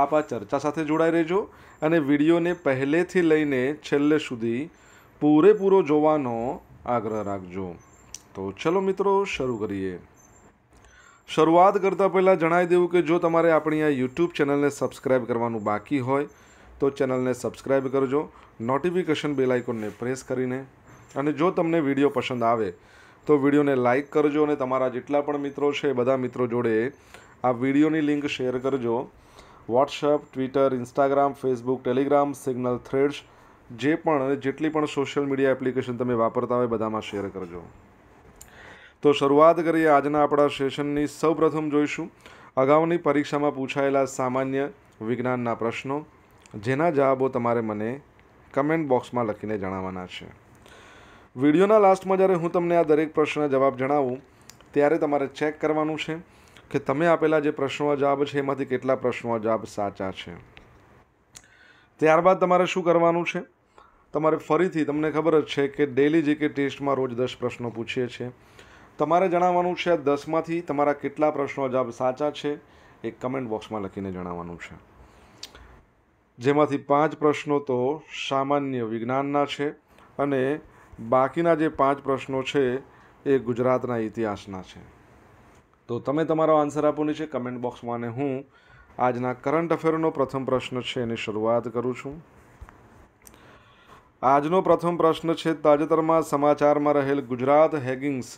આપ આ ચર્ચા સાથે જોડાઈ રહેજો અને વિડીયોને પહેલેથી લઈને છેલ્લે સુધી પૂરેપૂરો જોવાનો આગ્રહ રાખજો તો ચલો મિત્રો શરૂ કરીએ શરૂઆત કરતાં પહેલાં જણાવી દેવું કે જો તમારે આપણી આ યુટ્યુબ ચેનલને સબસ્ક્રાઈબ કરવાનું બાકી હોય તો ચેનલને સબસ્ક્રાઇબ કરજો નોટિફિકેશન બેલ આઇકોનને પ્રેસ કરીને અને જો તમને વિડીયો પસંદ આવે તો વિડીયોને લાઇક કરજો અને તમારા જેટલા પણ મિત્રો છે બધા મિત્રો જોડે આ વિડીયોની લિંક શેર કરજો WhatsApp Twitter Instagram Facebook Telegram Signal Threads જે પણ અને જેટલી પણ સોશિયલ મીડિયા એપ્લિકેશન તમે વાપરતા હોય બધામાં શેર કરજો તો શરૂઆત કરીએ આજના આપણા સેશનની સૌપ્રથમ જોઈશું અગાઉની પરીક્ષામાં પૂછાયેલા સામાન્ય વિજ્ઞાનના પ્રશ્નો જેના જવાબો તમારે મને કમેન્ટ બોક્સમાં લખીને જણાવવાના છે વિડીયોના લાસ્ટમાં જ્યારે હું તમને આ દરેક પ્રશ્નના જવાબ જણાવું ત્યારે તમારે ચેક કરવાનું છે કે તમે આપેલા જે પ્રશ્નો જવાબ છે એમાંથી કેટલા પ્રશ્નો જવાબ સાચા છે ત્યારબાદ તમારે શું કરવાનું છે તમારે ફરીથી તમને ખબર જ છે કે ડેલી જીકે ટેસ્ટમાં રોજ દસ પ્રશ્નો પૂછીએ છીએ તમારે જણાવવાનું છે દસમાંથી તમારા કેટલા પ્રશ્નો જવાબ સાચા છે એ કમેન્ટ બોક્સમાં લખીને જણાવવાનું છે જેમાંથી પાંચ પ્રશ્નો તો સામાન્ય વિજ્ઞાનના છે અને બાકીના જે પાંચ પ્રશ્નો છે એ ગુજરાતના ઇતિહાસના છે તો તમે તમારો આન્સર આપોની છે કમેન્ટ બોક્સમાં અને હું આજના કરંટ અફેરનો પ્રથમ પ્રશ્ન છે એની શરૂઆત કરું છું આજનો પ્રથમ પ્રશ્ન છે તાજેતરમાં સમાચારમાં રહેલ ગુજરાત હેગિંગ્સ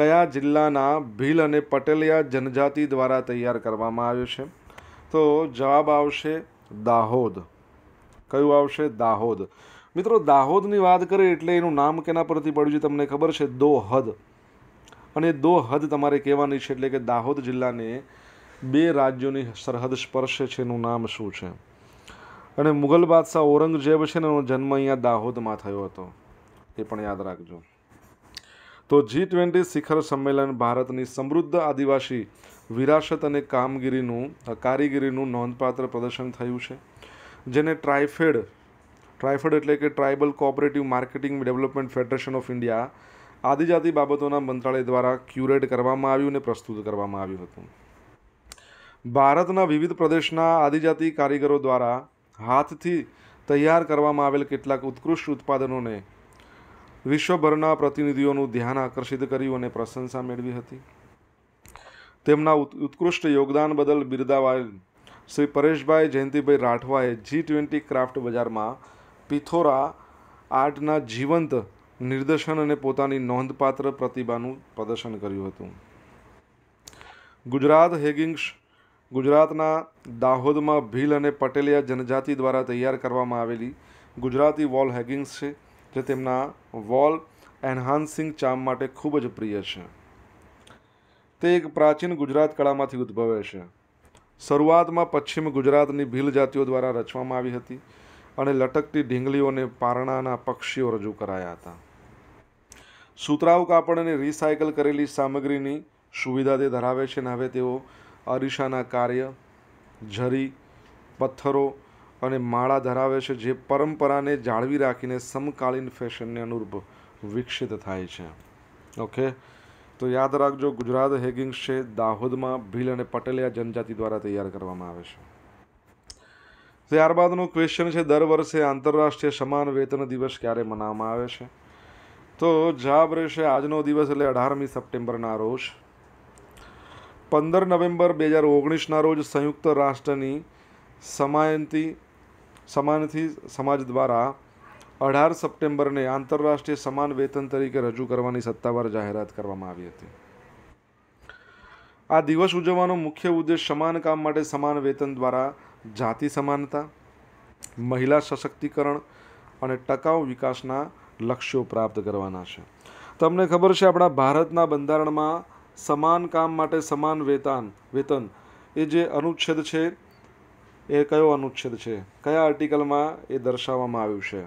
કયા જિલ્લાના ભીલ અને પટેલિયા જનજાતિ દ્વારા તૈયાર કરવામાં આવ્યો છે તો જવાબ આવશે દાહોદ કયું આવશે દાહોદ મિત્રો દાહોદની વાત કરીએ એટલે એનું નામ કેના પરથી પડ્યું છે તમને ખબર છે દોહદ અને દો હદ તમારે કહેવાની છે એટલે કે દાહોદ જિલ્લાને બે રાજ્યોની સરહદ સ્પર્શે છે એનું નામ શું છે અને મુગલ બાદશાહ ઔરંગઝેબ છે ને એનો જન્મ અહીંયા દાહોદમાં થયો હતો એ પણ યાદ રાખજો તો જી ટ્વેન્ટી શિખર સંમેલન ભારતની સમૃદ્ધ આદિવાસી વિરાસત અને કામગીરીનું કારીગીરીનું નોંધપાત્ર પ્રદર્શન થયું છે જેને ટ્રાઇફેડ ટ્રાઇફેડ એટલે કે tribal cooperative marketing development federation of India આદિજાતિ બાબતોના મંત્રાલય દ્વારા ક્યુરેટ કરવામાં આવ્યું અને પ્રસ્તુત કરવામાં આવ્યું હતું ભારતના વિવિધ પ્રદેશના આદિજાતિ કારીગરો દ્વારા હાથથી તૈયાર કરવામાં આવેલ કેટલાક ઉત્કૃષ્ટ ઉત્પાદનોને વિશ્વભરના પ્રતિનિધિઓનું ધ્યાન આકર્ષિત કર્યું અને પ્રશંસા મેળવી હતી તેમના ઉત્કૃષ્ટ યોગદાન બદલ બિરદાવાયેલ શ્રી પરેશભાઈ જયંતિભાઈ રાઠવાએ જી ટ્વેન્ટી ક્રાફ્ટ બજારમાં પિથોરા આર્ટના જીવંત નિર્દેશન અને પોતાની નોંધપાત્ર પ્રતિભાનું પ્રદર્શન કર્યું હતું ગુજરાત હેગિંગ્સ ગુજરાતના દાહોદમાં ભીલ અને પટેલિયા જનજાતિ દ્વારા તૈયાર કરવામાં આવેલી ગુજરાતી વોલ હેગિંગ્સ છે જે તેમના વોલ એન્હાન્સિંગ ચામ માટે ખૂબ જ પ્રિય છે તે એક પ્રાચીન ગુજરાત કળામાંથી ઉદ્ભવે છે શરૂઆતમાં પશ્ચિમ ગુજરાતની ભીલ જાતિઓ દ્વારા રચવામાં આવી હતી અને લટકતી ઢીંગલીઓને પારણાના પક્ષીઓ રજૂ કરાયા હતા સુતરાઉ કાપડ અને રિસાયકલ કરેલી સામગ્રીની સુવિધા તે ધરાવે છે અને હવે તેઓ અરીસાના કાર્ય ઝરી પથ્થરો અને માળા ધરાવે છે જે પરંપરાને જાળવી રાખીને સમકાલીન ફેશનને અનુરૂપ વિકસિત થાય છે ઓકે તો યાદ રાખજો ગુજરાત હેગિંગ્સ છે દાહોદમાં ભીલ અને પટેલિયા જનજાતિ દ્વારા તૈયાર કરવામાં આવે છે ત્યારબાદનો ક્વેશ્ચન છે દર વર્ષે આંતરરાષ્ટ્રીય સમાન વેતન દિવસ ક્યારે મનાવવામાં આવે છે તો જવાબ રહેશે આજનો દિવસ એટલે અઢારમી સપ્ટેમ્બરના રોજ પંદર નવેમ્બર બે હજાર ઓગણીસના રોજ સંયુક્ત રાષ્ટ્રની સમાયંતી સમાનથી સમાજ દ્વારા અઢાર સપ્ટેમ્બરને આંતરરાષ્ટ્રીય સમાન વેતન તરીકે રજૂ કરવાની સત્તાવાર જાહેરાત કરવામાં આવી હતી આ દિવસ ઉજવવાનો મુખ્ય ઉદ્દેશ સમાન કામ માટે સમાન વેતન દ્વારા જાતિ સમાનતા મહિલા સશક્તિકરણ અને ટકાઉ વિકાસના લક્ષ્યો પ્રાપ્ત કરવાના છે તમને ખબર છે આપણા ભારતના બંધારણમાં સમાન કામ માટે સમાન વેતન વેતન એ જે અનુચ્છેદ છે એ કયો અનુચ્છેદ છે કયા આર્ટિકલમાં એ દર્શાવવામાં આવ્યું છે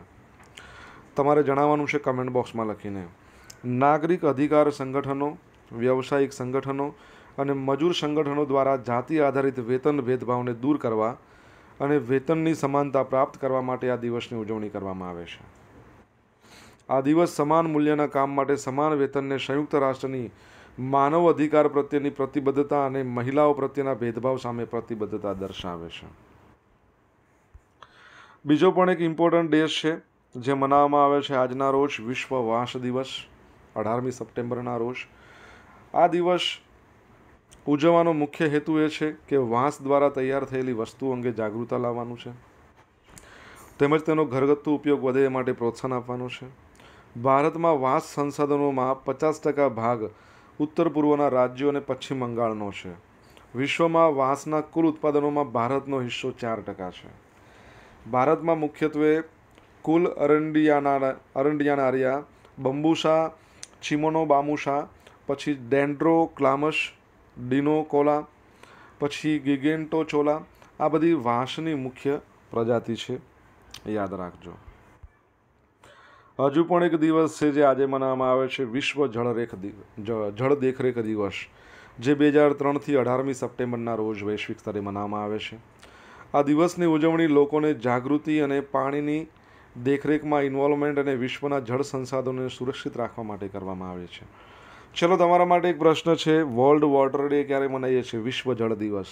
તમારે જણાવવાનું છે કમેન્ટ બોક્સમાં લખીને નાગરિક અધિકાર સંગઠનો વ્યવસાયિક સંગઠનો અને મજૂર સંગઠનો દ્વારા જાતિ આધારિત વેતન ભેદભાવને દૂર કરવા અને વેતનની સમાનતા પ્રાપ્ત કરવા માટે આ દિવસની ઉજવણી કરવામાં આવે છે આ દિવસ સમાન મૂલ્યના કામ માટે સમાન વેતનને સંયુક્ત રાષ્ટ્રની માનવ અધિકાર પ્રત્યેની પ્રતિબદ્ધતા અને મહિલાઓ પ્રત્યેના ભેદભાવ સામે પ્રતિબદ્ધતા દર્શાવે છે બીજો પણ એક ઇમ્પોર્ટન્ટ ડેસ છે જે મનાવવામાં આવે છે આજના રોજ વિશ્વ વાંસ દિવસ અઢારમી સપ્ટેમ્બરના રોજ આ દિવસ ઉજવવાનો મુખ્ય હેતુ એ છે કે વાંસ દ્વારા તૈયાર થયેલી વસ્તુ અંગે જાગૃતતા લાવવાનું છે તેમજ તેનો ઘરગથ્થુ ઉપયોગ વધે એ માટે પ્રોત્સાહન આપવાનું છે ભારતમાં વાંસ સંસાધનોમાં પચાસ ટકા ભાગ ઉત્તર પૂર્વના રાજ્યો અને પશ્ચિમ બંગાળનો છે વિશ્વમાં વાંસના કુલ ઉત્પાદનોમાં ભારતનો હિસ્સો ચાર ટકા છે ભારતમાં મુખ્યત્વે કુલ અરંડિયાના અરંડિયાનારિયા બંબુસા ચિમોનો બામુસા પછી ડેન્ડ્રો ક્લામશ ડિનોકોલા પછી ગિગેન્ટો ચોલા આ બધી વાંસની મુખ્ય પ્રજાતિ છે યાદ રાખજો હજુ પણ એક દિવસ છે જે આજે મનાવવામાં આવે છે વિશ્વ જળરેખ જળ દેખરેખ દિવસ જે બે હજાર ત્રણથી અઢારમી સપ્ટેમ્બરના રોજ વૈશ્વિક સ્તરે મનાવવામાં આવે છે આ દિવસની ઉજવણી લોકોને જાગૃતિ અને પાણીની દેખરેખમાં ઇન્વોલ્વમેન્ટ અને વિશ્વના જળ સંસાધનોને સુરક્ષિત રાખવા માટે કરવામાં આવે છે ચલો તમારા માટે એક પ્રશ્ન છે વર્લ્ડ વોટર ડે ક્યારે મનાવીએ છીએ વિશ્વ જળ દિવસ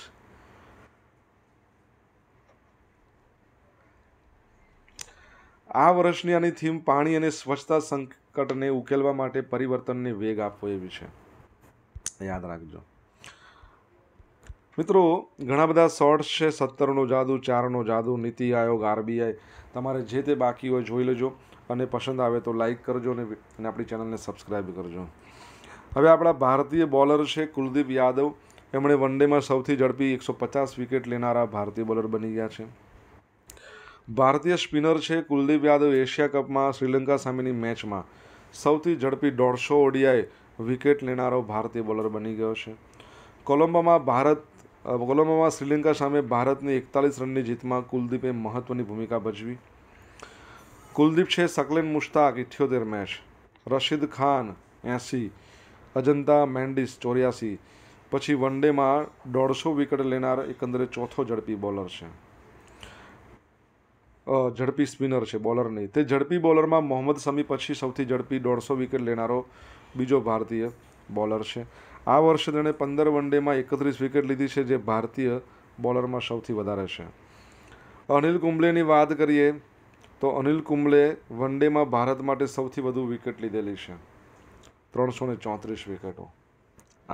આ વર્ષની આની થીમ પાણી અને સ્વચ્છતા સંકટને ઉકેલવા માટે પરિવર્તનને વેગ આપવો એવી છે યાદ રાખજો મિત્રો ઘણા બધા શોર્ટ્સ છે સત્તરનો જાદુ ચારનો જાદુ નીતિ આયોગ આરબીઆઈ તમારે જે તે બાકી હોય જોઈ લેજો અને પસંદ આવે તો લાઇક કરજો અને આપણી ચેનલને સબસ્ક્રાઈબ કરજો હવે આપણા ભારતીય બોલર છે કુલદીપ યાદવ એમણે વનડેમાં સૌથી ઝડપી એકસો પચાસ વિકેટ લેનારા ભારતીય બોલર બની ગયા છે ભારતીય સ્પિનર છે કુલદીપ યાદવ એશિયા કપમાં શ્રીલંકા સામેની મેચમાં સૌથી ઝડપી દોઢસો ઓડીઆઈ વિકેટ લેનારો ભારતીય બોલર બની ગયો છે કોલંબોમાં ભારત કોલંબોમાં શ્રીલંકા સામે ભારતની એકતાલીસ રનની જીતમાં કુલદીપે મહત્વની ભૂમિકા ભજવી કુલદીપ છે સકલેન મુશ્તાક ઇઠ્યોતેર મેચ રશીદ ખાન એંસી અજંતા મેન્ડિસ ચોર્યાસી પછી વન ડેમાં દોઢસો વિકેટ લેનાર એકંદરે ચોથો ઝડપી બોલર છે ઝડપી સ્પિનર છે બોલર નહીં તે ઝડપી બોલરમાં મોહમ્મદ સમી પછી સૌથી ઝડપી દોઢસો વિકેટ લેનારો બીજો ભારતીય બોલર છે આ વર્ષે તેણે પંદર વન ડેમાં એકત્રીસ વિકેટ લીધી છે જે ભારતીય બોલરમાં સૌથી વધારે છે અનિલ કુંબલેની વાત કરીએ તો અનિલ કુંબલે વન ડેમાં ભારત માટે સૌથી વધુ વિકેટ લીધેલી છે ત્રણસો ને ચોત્રીસ વિકેટો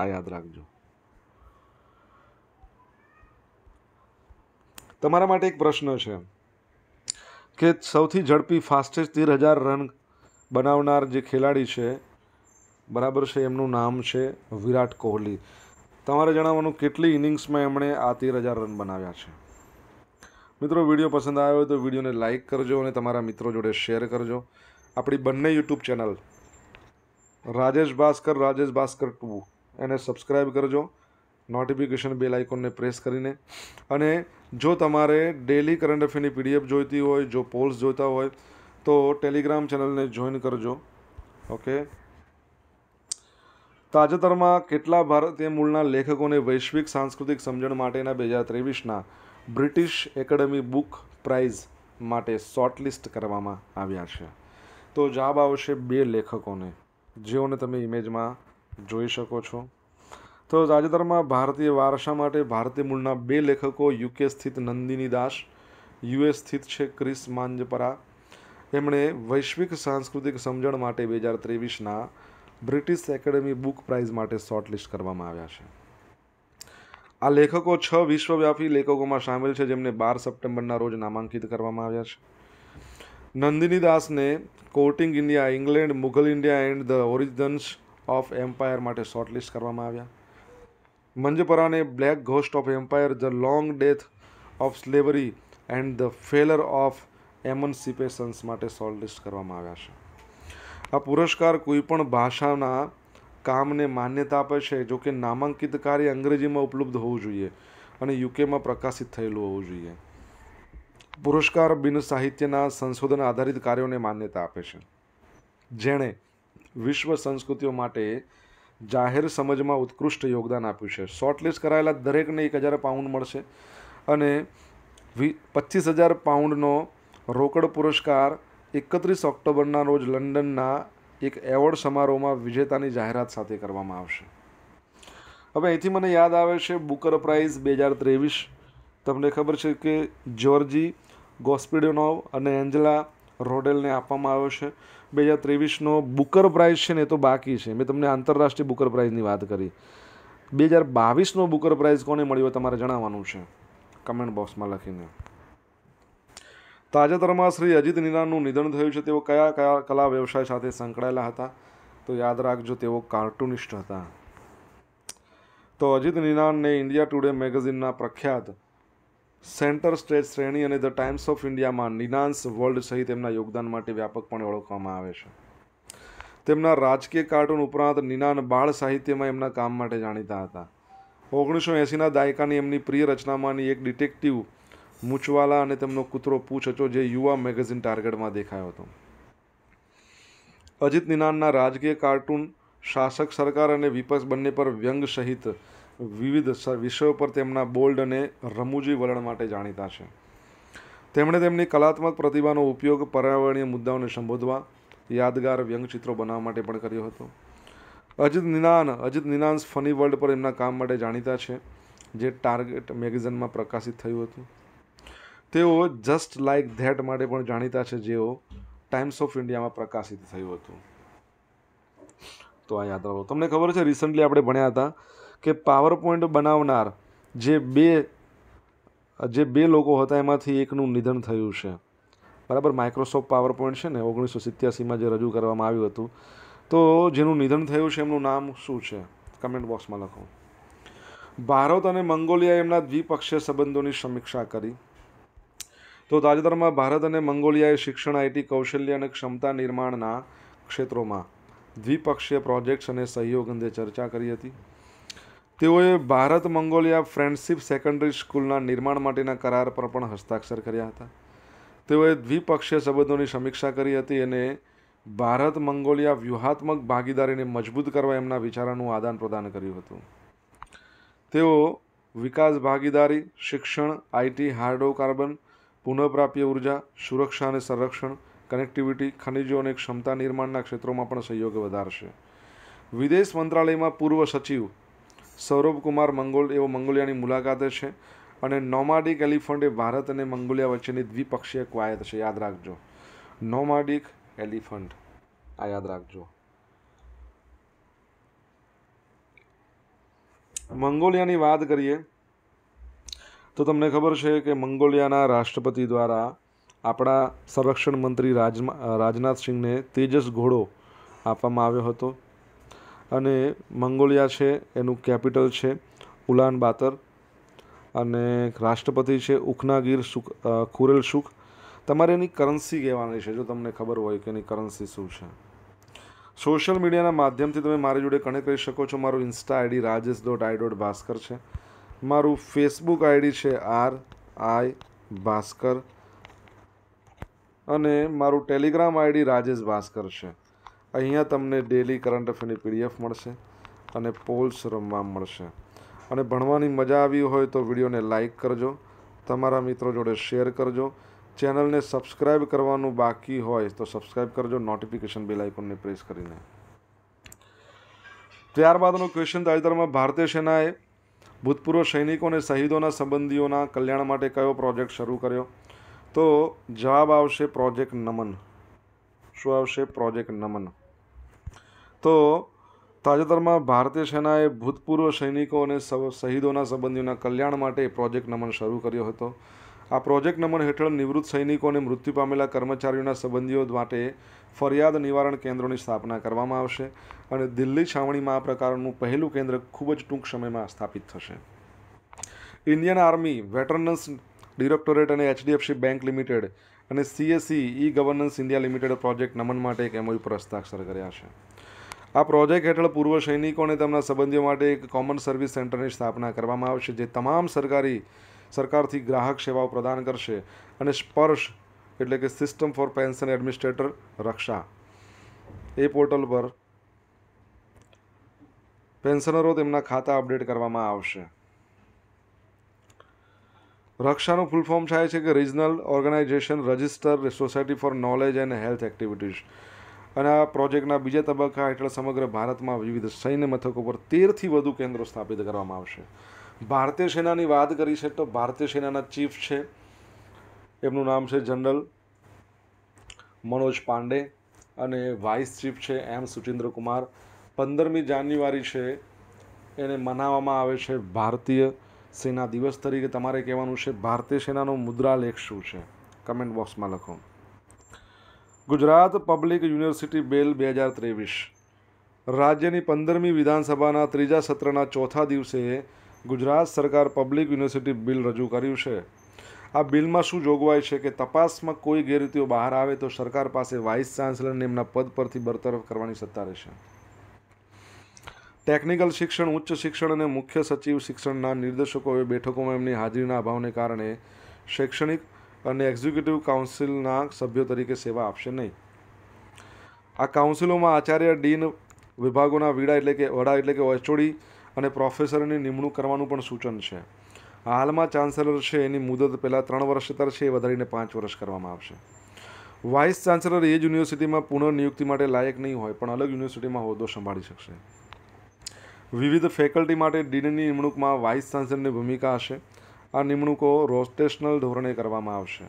આ યાદ રાખજો તમારા માટે એક પ્રશ્ન છે કે સૌથી ઝડપી ફાસ્ટેસ્ટ તેર હજાર રન બનાવનાર જે ખેલાડી છે બરાબર છે એમનું નામ છે વિરાટ કોહલી તમારે જણાવવાનું કેટલી ઇનિંગ્સમાં એમણે આ તેર હજાર રન બનાવ્યા છે મિત્રો વિડીયો પસંદ આવ્યો હોય તો વિડીયોને લાઇક કરજો અને તમારા મિત્રો જોડે શેર કરજો આપણી બંને YouTube channel Rajesh Bhaskar Rajesh Bhaskar two એને સબસ્ક્રાઈબ કરજો નોટિફિકેશન બેલ આઇકોનને પ્રેસ કરીને અને જો તમારે ડેલી કરંટ અફેરની પીડીએફ જોઈતી હોય જો પોલ્સ જોઈતા હોય તો ટેલિગ્રામ ચેનલને જોઈન કરજો ઓકે તાજેતરમાં કેટલા ભારતીય મૂળના લેખકોને વૈશ્વિક સાંસ્કૃતિક સમજણ માટેના બે હજાર ત્રેવીસના બ્રિટિશ એકેડમી બુક પ્રાઇઝ માટે શોર્ટલિસ્ટ કરવામાં આવ્યા છે તો જવાબ આવશે બે લેખકોને જેઓને તમે ઇમેજમાં જોઈ શકો છો તો તાજેતરમાં ભારતીય વારસા માટે ભારતીય મૂળના બે લેખકો યુકે સ્થિત નંદિની દાસ યુએસ સ્થિત છે ક્રિસ માંજપરા એમણે વૈશ્વિક સાંસ્કૃતિક સમજણ માટે બે હજાર ત્રેવીસના બ્રિટિશ એકેડેમી બુક પ્રાઇઝ માટે શોર્ટલિસ્ટ કરવામાં આવ્યા છે આ લેખકો છ વિશ્વવ્યાપી લેખકોમાં સામેલ છે જેમને બાર સપ્ટેમ્બરના રોજ નામાંકિત કરવામાં આવ્યા છે નંદિનીદાસને courting India England Mughal India and the origins of empire માટે શોર્ટલિસ્ટ કરવામાં આવ્યા મંજપરાને black ghost of empire the long death of slavery and the failure of emancipations માટે શોર્ટલિસ્ટ કરવામાં આવ્યા છે આ પુરસ્કાર કોઈપણ ભાષાના કામને માન્યતા આપે છે જો કે નામાંકિત કાર્ય અંગ્રેજીમાં ઉપલબ્ધ હોવું જોઈએ અને યુકેમાં પ્રકાશિત થયેલું હોવું જોઈએ પુરસ્કાર બિન સાહિત્યના સંશોધન આધારિત કાર્યોને માન્યતા આપે છે જેણે વિશ્વ સંસ્કૃતિઓ માટે જાહેર સમજમાં ઉત્કૃષ્ટ યોગદાન આપ્યું છે શોર્ટલિસ્ટ કરાયેલા દરેકને એક હજાર પાઉન્ડ મળશે અને વી પચીસ હજાર પાઉન્ડનો રોકડ પુરસ્કાર એકત્રીસ ઓક્ટોબરના રોજ લંડનના એક એવોર્ડ સમારોહમાં વિજેતાની જાહેરાત સાથે કરવામાં આવશે હવે અહીંથી મને યાદ આવે છે બુકર પ્રાઇઝ બે હજાર ત્રેવીસ તમને ખબર છે કે જ્યોર્જી ગોસ્પિડોનોવ અને એન્જલા રોડેલને આપવામાં આવ્યો છે બે હજાર ત્રેવીસનો બુકર પ્રાઇઝ છે ને એ તો બાકી છે મેં તમને આંતરરાષ્ટ્રીય બુકર પ્રાઇઝની વાત કરી બે હજાર બાવીસનો બુકર પ્રાઇઝ કોને મળ્યો તમારે જણાવવાનું છે કમેન્ટ બોક્સમાં લખીને તાજેતરમાં શ્રી અજિત નીનાનું નિધન થયું છે તેઓ કયા કયા કલા વ્યવસાય સાથે સંકળાયેલા હતા તો યાદ રાખજો તેઓ કાર્ટુનિસ્ટ હતા તો અજિત નીનાનને ઇન્ડિયા ટુડે મેગેઝિનના પ્રખ્યાત સેન્ટર સ્ટેજ શ્રેણી અને ધ ટાઈમ્સ ઓફ ઇન્ડિયામાં નિનાન્સ વર્લ્ડ સહિત તેમના યોગદાન માટે વ્યાપકપણે ઓળખવામાં આવે છે તેમના રાજકીય કાર્ટૂન ઉપરાંત નિનાન બાળ સાહિત્યમાં એમના કામ માટે જાણીતા હતા ઓગણીસો એંસીના દાયકાની એમની પ્રિય રચનામાંની એક ડિટેક્ટિવ મૂછવાલા અને તેમનો કૂતરો પૂછ હતો જે યુવા મેગેઝિન ટાર્ગેટમાં દેખાયો હતો અજિત નિનાનના રાજકીય કાર્ટૂન શાસક સરકાર અને વિપક્ષ બંને પર વ્યંગ સહિત વિવિધ વિષયો પર તેમના બોલ્ડ અને રમૂજી વલણ માટે જાણીતા છે તેમણે તેમની કલાત્મક પ્રતિભાનો ઉપયોગ પર્યાવરણીય મુદ્દાઓને સંબોધવા યાદગાર વ્યંગચિત્રો બનાવવા માટે પણ કર્યો હતો અજિત નિનાન અજિત નિનાન્સ ફની વર્લ્ડ પર એમના કામ માટે જાણીતા છે જે ટાર્ગેટ મેગેઝિનમાં પ્રકાશિત થયું હતું તેઓ જસ્ટ લાઇક ધેટ માટે પણ જાણીતા છે જેઓ ટાઈમ્સ ઓફ ઇન્ડિયામાં પ્રકાશિત થયું હતું તો આ યાદ રાખો તમને ખબર છે રિસન્ટલી આપણે ભણ્યા હતા કે પાવર પોઈન્ટ બનાવનાર જે બે જે બે લોકો હતા એમાંથી એકનું નિધન થયું છે બરાબર માઇક્રોસોફ્ટ પાવર પોઈન્ટ છે ને ઓગણીસો સિત્યાસીમાં જે રજૂ કરવામાં આવ્યું હતું તો જેનું નિધન થયું છે એમનું નામ શું છે કમેન્ટ બોક્સમાં લખો ભારત અને મંગોલિયાએ એમના દ્વિપક્ષીય સંબંધોની સમીક્ષા કરી તો તાજેતરમાં ભારત અને મંગોલિયાએ શિક્ષણ આઈટી કૌશલ્ય અને ક્ષમતા નિર્માણના ક્ષેત્રોમાં દ્વિપક્ષીય પ્રોજેક્ટ્સ અને સહયોગ અંગે ચર્ચા કરી હતી તેઓએ ભારત મંગોલિયા ફ્રેન્ડશિપ સેકન્ડરી સ્કૂલના નિર્માણ માટેના કરાર પર પણ હસ્તાક્ષર કર્યા હતા તેઓએ દ્વિપક્ષીય સંબંધોની સમીક્ષા કરી હતી અને ભારત મંગોલિયા વ્યૂહાત્મક ભાગીદારીને મજબૂત કરવા એમના વિચારોનું આદાન પ્રદાન કર્યું હતું તેઓ વિકાસ ભાગીદારી શિક્ષણ આઈટી કાર્બન પુનઃપ્રાપ્ય ઉર્જા સુરક્ષા અને સંરક્ષણ કનેક્ટિવિટી ખનિજો અને ક્ષમતા નિર્માણના ક્ષેત્રોમાં પણ સહયોગ વધારશે વિદેશ મંત્રાલયમાં પૂર્વ સચિવ સૌરભકુમાર મંગોલ એવો મંગોલિયાની મુલાકાતે છે અને નોમાડિક એલિફન્ટ એ ભારત અને મંગોલિયા વચ્ચેની દ્વિપક્ષીય કવાયત છે યાદ રાખજો નોમાડિક એલિફન્ટ આ યાદ રાખજો મંગોલિયાની વાત કરીએ તો તમને ખબર છે કે મંગોલિયાના રાષ્ટ્રપતિ દ્વારા આપણા સંરક્ષણ મંત્રી રાજનાથ રાજનાથસિંહને તેજસ ઘોડો આપવામાં આવ્યો હતો અને મંગોલિયા છે એનું કેપિટલ છે ઉલાન બાતર અને રાષ્ટ્રપતિ છે ઉખનાગીર સુખ ખુરેલ સુખ તમારે એની કરન્સી કહેવાની છે જો તમને ખબર હોય કે એની કરન્સી શું છે સોશિયલ મીડિયાના માધ્યમથી તમે મારી જોડે કનેક્ટ કરી શકો છો મારું insta ID Rajesh dot I dot Bhaskar છે મારું ફેસબુક આઈડી છે આર આઈ ભાસ્કર અને મારું ટેલિગ્રામ આઈડી રાજેશ ભાસ્કર છે અહીંયા તમને ડેલી કરંટ અફેરની પીડીએફ મળશે અને પોલ્સ રમવા મળશે અને ભણવાની મજા આવી હોય તો વિડીયોને લાઇક કરજો તમારા મિત્રો જોડે શેર કરજો ચેનલને સબસ્ક્રાઇબ કરવાનું બાકી હોય તો સબસ્ક્રાઇબ કરજો નોટિફિકેશન બેલ આઇકોનને પ્રેસ કરીને ત્યારબાદનો ક્વેશ્ચન તાજેતરમાં ભારતીય સેનાએ ભૂતપૂર્વ સૈનિકો અને શહીદોના સંબંધીઓના કલ્યાણ માટે કયો પ્રોજેક્ટ શરૂ કર્યો તો જવાબ આવશે પ્રોજેક્ટ નમન શું આવશે પ્રોજેક્ટ નમન તો તાજેતરમાં ભારતીય સેનાએ ભૂતપૂર્વ સૈનિકો અને શહીદોના સંબંધીઓના કલ્યાણ માટે પ્રોજેક્ટ નમન શરૂ કર્યો હતો આ પ્રોજેક્ટ નમન હેઠળ નિવૃત્ત સૈનિકો અને મૃત્યુ પામેલા કર્મચારીઓના સંબંધીઓ માટે ફરિયાદ નિવારણ કેન્દ્રોની સ્થાપના કરવામાં આવશે અને દિલ્હી છાવણીમાં આ પ્રકારનું પહેલું કેન્દ્ર ખૂબ જ ટૂંક સમયમાં સ્થાપિત થશે ઇન્ડિયન આર્મી વેટરનન્સ ડિરેક્ટોરેટ અને એચડીએફસી બેંક લિમિટેડ અને CSC e governance India limited project Naman માટે એક એમઓયુ પર હસ્તાક્ષર કર્યા છે આ પ્રોજેક્ટ હેઠળ પૂર્વ સૈનિકો અને તેમના સંબંધીઓ માટે એક કોમન સર્વિસ સેન્ટરની સ્થાપના કરવામાં આવશે જે તમામ સરકારી સરકારથી ગ્રાહક સેવાઓ પ્રદાન કરશે અને સ્પર્શ એટલે કે system for pension administrator Raksha એ પોર્ટલ પર પેન્શનરો તેમના ખાતા અપડેટ કરવામાં આવશે રક્ષાનું ફૂલ ફોર્મ થાય છે કે regional organisation register society for knowledge and health activities અને આ પ્રોજેક્ટના બીજા તબક્કા હેઠળ સમગ્ર ભારતમાં વિવિધ સૈન્ય મથકો પર તેરથી વધુ કેન્દ્રો સ્થાપિત કરવામાં આવશે ભારતીય સેનાની વાત કરી છે તો ભારતીય સેનાના ચીફ છે એમનું નામ છે જનરલ મનોજ પાંડે અને વાઇસ ચીફ છે એમ સુચિન્દ્ર કુમાર પંદરમી જાન્યુઆરી છે એને મનાવવામાં આવે છે ભારતીય સેના દિવસ તરીકે તમારે કહેવાનું છે ભારતીય સેનાનો મુદ્રાલેખ શું છે કમેન્ટ બોક્સમાં લખો ગુજરાત પબ્લિક યુનિવર્સિટી બિલ બે હજાર ત્રેવીસ રાજ્યની પંદરમી વિધાનસભાના ત્રીજા સત્રના ચોથા દિવસે ગુજરાત સરકાર પબ્લિક યુનિવર્સિટી બિલ રજૂ કર્યું છે આ બિલમાં શું જોગવાઈ છે કે તપાસમાં કોઈ ગેરરીતિઓ બહાર આવે તો સરકાર પાસે વાઇસ ચાન્સલરને એમના પદ પરથી બરતરફ કરવાની સત્તા રહેશે ટેકનિકલ શિક્ષણ ઉચ્ચ શિક્ષણ અને મુખ્ય સચિવ શિક્ષણના નિર્દેશકોએ બેઠકોમાં એમની હાજરીના અભાવને કારણે શૈક્ષણિક અને એક્ઝિક્યુટિવ કાઉન્સિલના સભ્યો તરીકે સેવા આપશે નહીં આ કાઉન્સિલોમાં આચાર્ય ડીન વિભાગોના વીડા એટલે કે વડા એટલે કે એચઓડી અને પ્રોફેસરની નિમણૂક કરવાનું પણ સૂચન છે હાલમાં ચાન્સેલર છે એની મુદત પહેલાં ત્રણ વર્ષ તર છે એ વધારીને પાંચ વર્ષ કરવામાં આવશે વાઇસ ચાન્સેલર એ જ યુનિવર્સિટીમાં પુનઃનિયુક્તિ માટે લાયક નહીં હોય પણ અલગ યુનિવર્સિટીમાં હોદ્દો સંભાળી શકશે વિવિધ ફેકલ્ટી માટે ડીનની નિમણૂકમાં વાઇસ ચાન્સેલરની ભૂમિકા હશે આ નિમણૂકો રોસ્ટેશનલ ધોરણે કરવામાં આવશે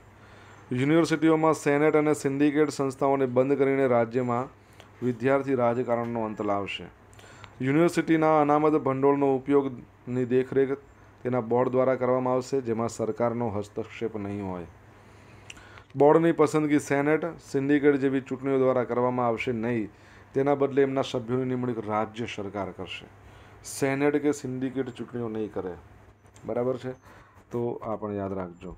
યુનિવર્સિટીઓમાં સેનેટ અને સિન્ડિકેટ સંસ્થાઓને બંધ કરીને રાજ્યમાં વિદ્યાર્થી રાજકારણનો અંત લાવશે યુનિવર્સિટીના અનામત ભંડોળનો ઉપયોગની દેખરેખ તેના બોર્ડ દ્વારા કરવામાં આવશે જેમાં સરકારનો હસ્તક્ષેપ નહીં હોય બોર્ડની પસંદગી સેનેટ સિન્ડિકેટ જેવી ચૂંટણીઓ દ્વારા કરવામાં આવશે નહીં તેના બદલે એમના સભ્યોની નિમણૂક રાજ્ય સરકાર કરશે સેનેટ કે સિન્ડિકેટ ચૂંટણીઓ નહીં કરે બરાબર છે તો આ પણ યાદ રાખજો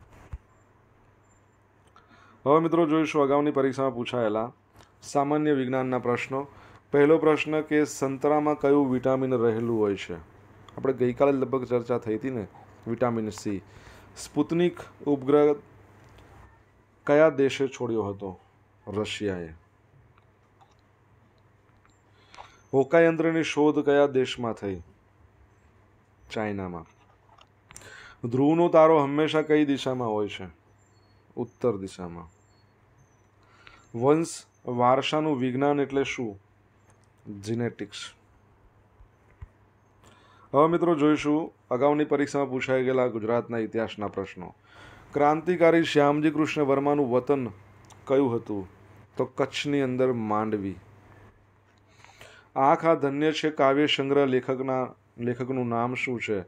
હવે મિત્રો જોઈશું અગાઉની પરીક્ષામાં પૂછાયેલા સામાન્ય વિજ્ઞાનના પ્રશ્નો પહેલો પ્રશ્ન કે સંતરામાં કયું વિટામિન રહેલું હોય છે આપણે ગઈકાલે લગભગ ચર્ચા થઈ હતી ને વિટામિન સી સ્પુતનિક ઉપગ્રહ કયા દેશે છોડ્યો હતો રશિયાએ હોકાયંત્રની શોધ કયા દેશમાં થઈ ચાઇનામાં ધ્રુવનો તારો હંમેશા કઈ દિશામાં હોય છે ઉત્તર દિશામાં વંશ વારસાનું વિજ્ઞાન એટલે શું જીનેટિક્સ હવે મિત્રો જોઈશું અગાઉની પરીક્ષામાં પૂછાઈ ગયેલા ગુજરાતના ઇતિહાસના પ્રશ્નો ક્રાંતિકારી શ્યામજી કૃષ્ણ વર્માનું વતન કયું હતું તો કચ્છની અંદર માંડવી આ ધન્ય છે કાવ્ય સંગ્રહ લેખકના લેખકનું નામ શું છે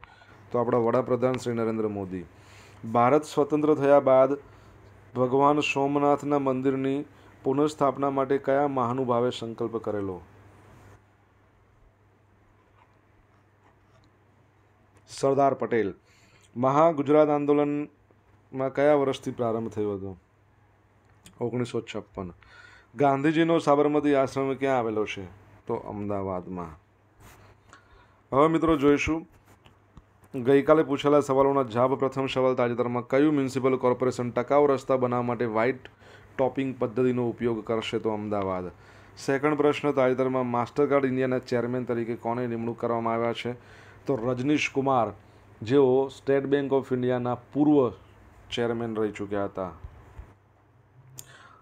તો આપણા વડાપ્રધાન શ્રી નરેન્દ્ર મોદી ભારત સ્વતંત્ર થયા બાદ ભગવાન સોમનાથના મંદિરની પુનઃસ્થાપના માટે કયા મહાનુભાવે સંકલ્પ કરેલો સરદાર પટેલ મહા ગુજરાત આંદોલનમાં કયા વર્ષથી પ્રારંભ થયો હતો ઓગણીસો છપ્પન ગાંધીજીનો સાબરમતી આશ્રમ ક્યાં આવેલો છે તો અમદાવાદમાં હવે મિત્રો જોઈશું ગઈકાલે પૂછેલા સવાલોના જવાબ પ્રથમ સવાલ તાજેતરમાં કયું મ્યુનિસિપલ કોર્પોરેશન ટકાઉ રસ્તા બનાવવા માટે વ્હાઇટ ટોપિંગ પદ્ધતિનો ઉપયોગ કરશે તો અમદાવાદ સેકન્ડ પ્રશ્ન તાજેતરમાં માસ્ટરકાર્ડ ઇન્ડિયાના ચેરમેન તરીકે કોને નિમણૂક કરવામાં આવ્યા છે તો રજનીશ કુમાર જેઓ સ્ટેટ બેન્ક ઓફ ઇન્ડિયાના પૂર્વ ચેરમેન રહી ચૂક્યા હતા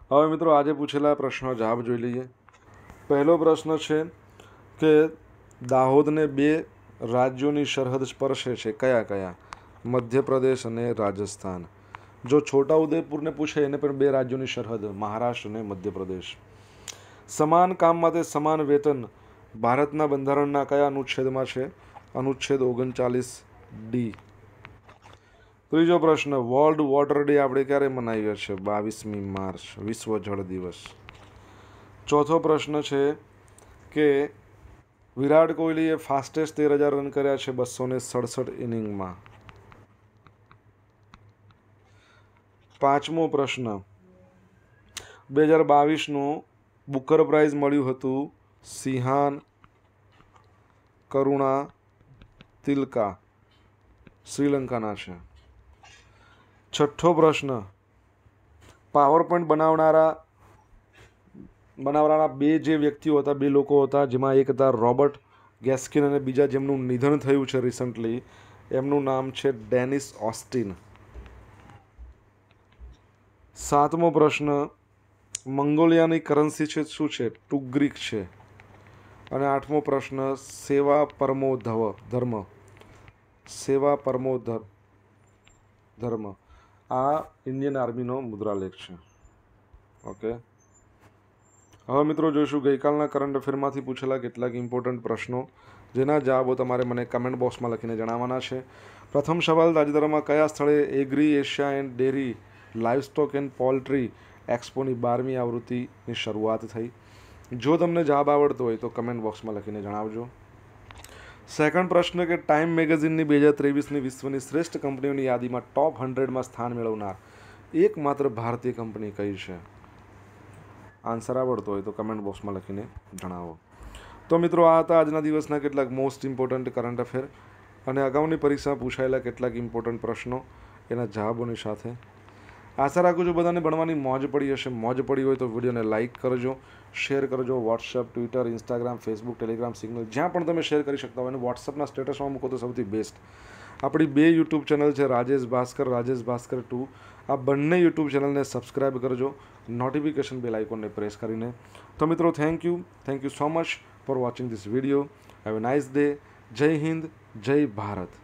હવે મિત્રો આજે પૂછેલા પ્રશ્નો જવાબ જોઈ લઈએ પહેલો પ્રશ્ન છે કે દાહોદને બે રાજ્યોની સરહદ સ્પર્શે છે કયા કયા મધ્યપ્રદેશ અને રાજસ્થાન જો છોટા ઉદયપુરને પૂછે એને પણ બે રાજ્યોની સરહદ મહારાષ્ટ્ર અને મધ્યપ્રદેશ સમાન કામ માટે સમાન વેતન ભારતના બંધારણના કયા અનુચ્છેદમાં છે અનુચ્છેદ ઓગણચાલીસ ડી ત્રીજો પ્રશ્ન વર્લ્ડ વોટર ડે આપણે ક્યારે મનાવીએ છીએ બાવીસમી માર્ચ વિશ્વ જળ દિવસ ચોથો પ્રશ્ન છે કે વિરાટ કોહલીએ ફાસ્ટેસ્ટ તેર હજાર રન કર્યા છે બસો ને સડસઠ ઇનિંગમાં પાંચમો પ્રશ્ન બે હજાર બાવીસનું બુકર પ્રાઇઝ મળ્યું હતું સિહાન કરુણા તિલકા શ્રીલંકાના છે છઠ્ઠો પ્રશ્ન પાવર પોઈન્ટ બનાવનારા બનાવવાના બે જે વ્યક્તિઓ હતા બે લોકો હતા જેમાં એક હતા રોબર્ટ ગેસ્કિન અને બીજા જેમનું નિધન થયું છે રિસન્ટલી એમનું નામ છે ડેનિસ ઓસ્ટિન સાતમો પ્રશ્ન મંગોલિયાની કરન્સી છે શું છે ટુગ્રીક છે અને આઠમો પ્રશ્ન સેવા પરમો ધર્મ સેવા પરમો ધર્મ આ ઇન્ડિયન આર્મીનો મુદ્રાલેખ છે ઓકે હવે મિત્રો જોઈશું ગઈકાલના કરંટ અફેરમાંથી પૂછેલા કેટલાક ઇમ્પોર્ટન્ટ પ્રશ્નો જેના જવાબો તમારે મને કમેન્ટ બોક્સમાં લખીને જણાવવાના છે પ્રથમ સવાલ તાજેતરમાં કયા સ્થળે agri Asia and dairy stock and poultry એક્સપોની બારમી આવૃત્તિની શરૂઆત થઈ જો તમને જવાબ આવડતો હોય તો કમેન્ટ બોક્સમાં લખીને જણાવજો સેકન્ડ પ્રશ્ન કે ટાઈમ મેગેઝિનની બે હજાર ત્રેવીસની વિશ્વની શ્રેષ્ઠ કંપનીઓની યાદીમાં ટોપ હંડ્રેડમાં સ્થાન મેળવનાર એકમાત્ર ભારતીય કંપની કઈ છે આન્સર આવડતો હોય તો કમેન્ટ બોક્સમાં લખીને જણાવો તો મિત્રો આ હતા આજના દિવસના કેટલાક મોસ્ટ ઇમ્પોર્ટન્ટ કરંટ અફેર અને અગાઉની પરીક્ષામાં પૂછાયેલા કેટલાક ઇમ્પોર્ટન્ટ પ્રશ્નો એના જવાબોની સાથે આશા રાખું છું બધાને ભણવાની મોજ પડી હશે મોજ પડી હોય તો વિડીયોને લાઇક કરજો શેર કરજો WhatsApp Twitter Instagram Facebook Telegram Signal જ્યાં પણ તમે શેર કરી શકતા હોય અને વોટ્સઅપના સ્ટેટસમાં મૂકો તો સૌથી બેસ્ટ આપણી બે યુટ્યુબ ચેનલ છે રાજેશ ભાસ્કર રાજેશ ભાસ્કર ટુ આ બંને યુટ્યુબ ચેનલને સબસ્ક્રાઈબ કરજો નોટિફિકેશન બેલ આઇકોનને પ્રેસ કરીને તો મિત્રો thank you thank you so much for watching this video have a nice day Jai Hind જય ભારત